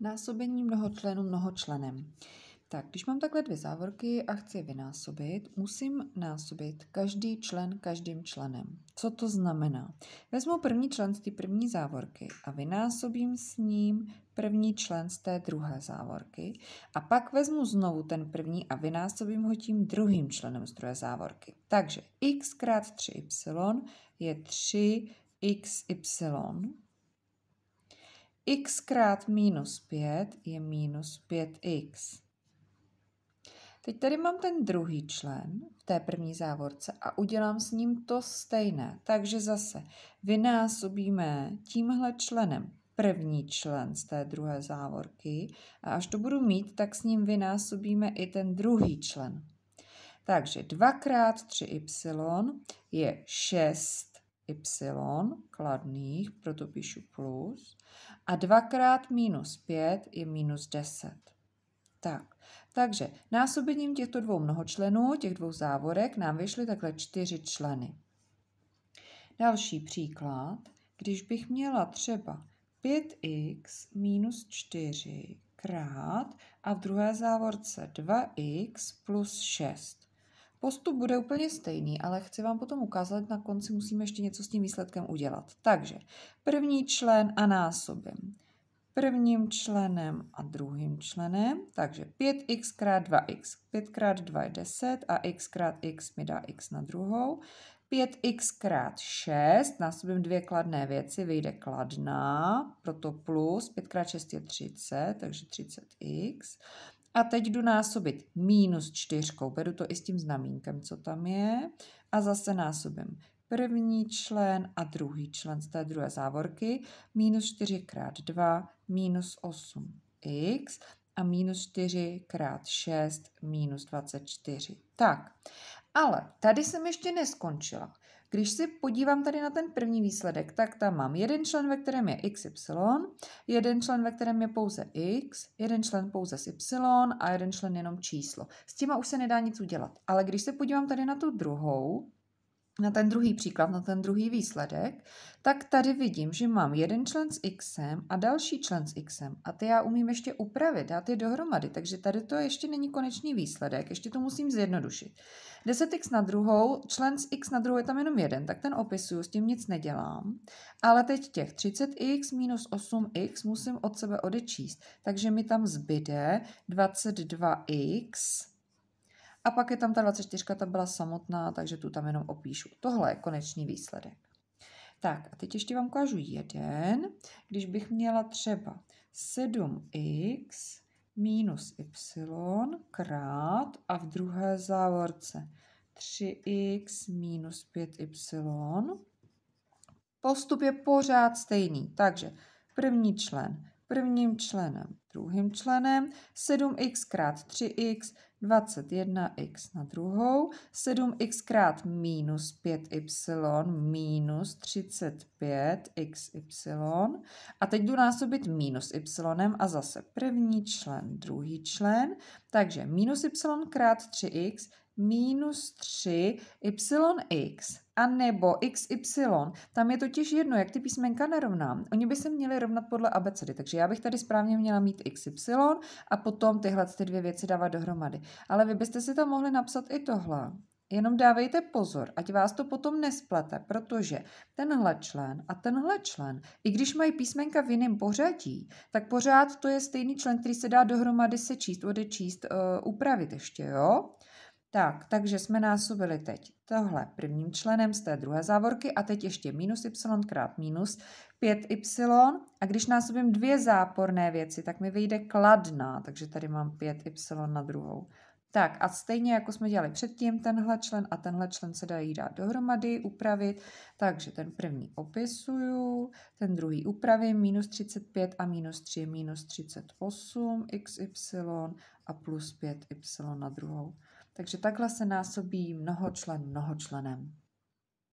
Násobení mnohočlenu mnohočlenem. Tak, když mám takhle dvě závorky a chci je vynásobit, musím násobit každý člen každým členem. Co to znamená? Vezmu první člen z té první závorky a vynásobím s ním první člen z té druhé závorky a pak vezmu znovu ten první a vynásobím ho tím druhým členem z druhé závorky. Takže x krát 3y je 3xy x krát minus 5 je minus 5x. Teď tady mám ten druhý člen v té první závorce a udělám s ním to stejné. Takže zase vynásobíme tímhle členem první člen z té druhé závorky a až to budu mít, tak s ním vynásobíme i ten druhý člen. Takže 2 krát 3y je 6 y kladných, proto píšu plus. A dvakrát minus 5 je minus 10. Tak, takže násobením těchto dvou mnohočlenů, těch dvou závorek, nám vyšly takhle čtyři členy. Další příklad, když bych měla třeba 5x minus 4 krát a v druhé závorce 2x plus 6. Postup bude úplně stejný, ale chci vám potom ukázat, na konci musíme ještě něco s tím výsledkem udělat. Takže první člen a násobím. Prvním členem a druhým členem, takže 5x krát 2x. 5 krát 2 je 10 a x krát x mi dá x na druhou. 5x krát 6, násobím dvě kladné věci, vyjde kladná, proto plus, 5 krát 6 je 30, takže 30x. A teď jdu násobit minus čtyřkou. Beru to i s tím znamínkem, co tam je. A zase násobím první člen a druhý člen z té druhé závorky. Minus 4 krát 2, minus 8x a minus 4 krát 6, minus 24. Tak, ale tady jsem ještě neskončila. Když si podívám tady na ten první výsledek, tak tam mám jeden člen, ve kterém je xy, jeden člen, ve kterém je pouze x, jeden člen pouze s y a jeden člen jenom číslo. S těma už se nedá nic udělat. Ale když se podívám tady na tu druhou, na ten druhý příklad, na ten druhý výsledek, tak tady vidím, že mám jeden člen s x a další člen s x A ty já umím ještě upravit, dát je dohromady, takže tady to ještě není konečný výsledek, ještě to musím zjednodušit. 10x na druhou, člen s x na druhou je tam jenom jeden, tak ten opisuju, s tím nic nedělám. Ale teď těch 30x minus 8x musím od sebe odečíst, takže mi tam zbyde 22x a pak je tam ta 24, ta byla samotná, takže tu tam jenom opíšu. Tohle je konečný výsledek. Tak a teď ještě vám ukážu jeden. Když bych měla třeba 7x minus y krát a v druhé závorce 3x minus 5y. Postup je pořád stejný, takže první člen prvním členem, druhým členem, 7x krát 3x, 21x na druhou, 7x krát minus 5y minus 35 xy. A teď jdu násobit minus y a zase první člen, druhý člen. Takže minus y krát 3x minus 3 yx a nebo xy, tam je totiž jedno, jak ty písmenka nerovnám. Oni by se měli rovnat podle abecedy, takže já bych tady správně měla mít xy a potom tyhle ty dvě věci dávat dohromady. Ale vy byste si tam mohli napsat i tohle. Jenom dávejte pozor, ať vás to potom nesplete, protože tenhle člen a tenhle člen, i když mají písmenka v jiném pořadí, tak pořád to je stejný člen, který se dá dohromady sečíst, odečíst, uh, upravit ještě, jo? Tak, takže jsme násobili teď tohle prvním členem z té druhé závorky a teď ještě minus y krát minus 5y. A když násobím dvě záporné věci, tak mi vyjde kladná, takže tady mám 5y na druhou. Tak a stejně jako jsme dělali předtím, tenhle člen a tenhle člen se dají dát dohromady, upravit. Takže ten první opisuju, ten druhý upravím, minus 35 a minus 3 je minus 38, xy a plus 5y na druhou. Takže takhle se násobí mnoho členem.